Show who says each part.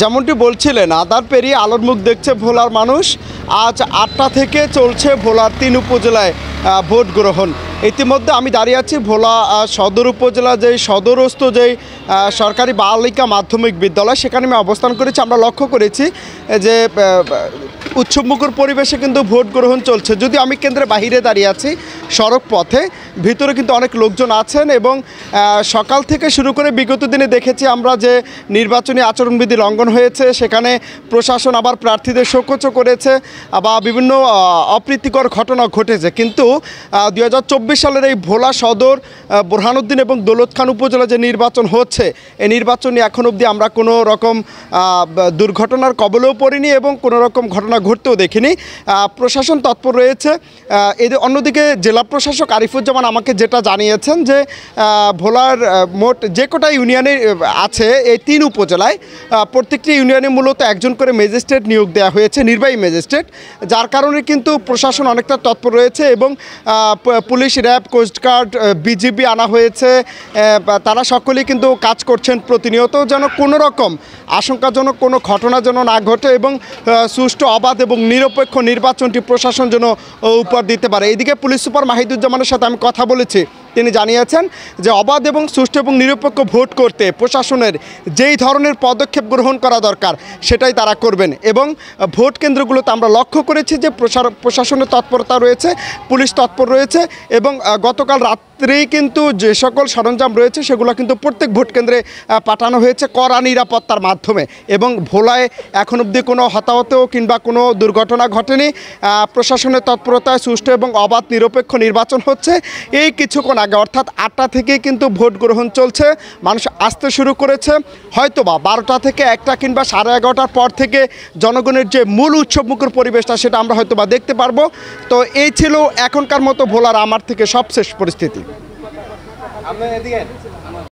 Speaker 1: যেমনটি বলছিলেন আদার পেরিয়ে আলোর মুখ দেখছে ভোলার মানুষ আজ আটটা থেকে চলছে ভোলার তিন উপজেলায় ভোট গ্রহণ ইতিমধ্যে আমি দাঁড়িয়ে আছি ভোলা সদর উপজেলা যেই সদরস্থ যেই সরকারি বালিকা মাধ্যমিক বিদ্যালয় সেখানে আমি অবস্থান করেছি আমরা লক্ষ্য করেছি যে উৎসবমুখর পরিবেশে কিন্তু ভোট গ্রহণ চলছে যদি আমি কেন্দ্রের বাহিরে দাঁড়িয়ে আছি সড়ক পথে ভিতরে কিন্তু অনেক লোকজন আছেন এবং সকাল থেকে শুরু করে বিগত দিনে দেখেছি আমরা যে নির্বাচনী আচরণবিধি লঙ্ঘন হয়েছে সেখানে প্রশাসন আবার প্রার্থীদের শোকচ করেছে বা বিভিন্ন অপ্রীতিকর ঘটনা ঘটেছে কিন্তু চব্বিশ সালের এই ভোলা সদর বোরহানুদ্দিন এবং দৌলত খান উপজেলা যে নির্বাচন হচ্ছে এই নিয়ে এখন অবধি আমরা কোনো রকম দুর্ঘটনার কবলেও পড়িনি এবং কোনো রকম ঘটনা ঘুরতেও দেখিনি প্রশাসন তৎপর রয়েছে এদের অন্যদিকে জেলা প্রশাসক আরিফুজ্জামান আমাকে যেটা জানিয়েছেন যে ভোলার মোট যে কটা ইউনিয়নে আছে এই তিন উপজেলায় প্রত্যেকটি ইউনিয়নে মূলত একজন করে ম্যাজিস্ট্রেট নিয়োগ দেওয়া হয়েছে নির্বাহী ম্যাজিস্ট্রেট যার কারণে কিন্তু প্রশাসন অনেকটা তৎপর রয়েছে এবং পুলিশ র্যাব কোস্টগার্ড বিজিবি আনা হয়েছে তারা সকলেই কিন্তু কাজ করছেন প্রতিনিয়ত যেন কোনো রকম আশঙ্কাজনক কোনো ঘটনা যেন না ঘটে এবং সুষ্ঠু অবাধ অবাধ এবং নিরপেক্ষ নির্বাচনটি প্রশাসন যেন উপর দিতে পারে এদিকে পুলিশ সুপার মাহিদুজ্জামানের সাথে আমি কথা বলেছি তিনি জানিয়েছেন যে অবাধ এবং সুষ্ঠু এবং নিরপেক্ষ ভোট করতে প্রশাসনের যেই ধরনের পদক্ষেপ গ্রহণ করা দরকার সেটাই তারা করবেন এবং ভোট কেন্দ্রগুলোতে আমরা লক্ষ্য করেছি যে প্রশাসনের তৎপরতা রয়েছে পুলিশ তৎপর রয়েছে এবং গতকাল রাত স্ত্রী কিন্তু যে সকল সরঞ্জাম রয়েছে সেগুলো কিন্তু প্রত্যেক ভোট কেন্দ্রে পাঠানো হয়েছে কড়া নিরাপত্তার মাধ্যমে এবং ভোলায় এখন অবধি কোনো হতাহত কিংবা কোনো দুর্ঘটনা ঘটেনি প্রশাসনের তৎপরতায় সুষ্ঠু এবং অবাধ নিরপেক্ষ নির্বাচন হচ্ছে এই কিছুক্ষণ আগে অর্থাৎ আটটা থেকে কিন্তু ভোট গ্রহণ চলছে মানুষ আসতে শুরু করেছে হয়তোবা বারোটা থেকে একটা কিংবা সাড়ে এগারোটার পর থেকে জনগণের যে মূল উৎসবমুখর পরিবেশটা সেটা আমরা হয়তোবা দেখতে পারবো তো এই ছিল এখনকার মতো ভোলার আমার থেকে সবশেষ পরিস্থিতি আপনার এদিকে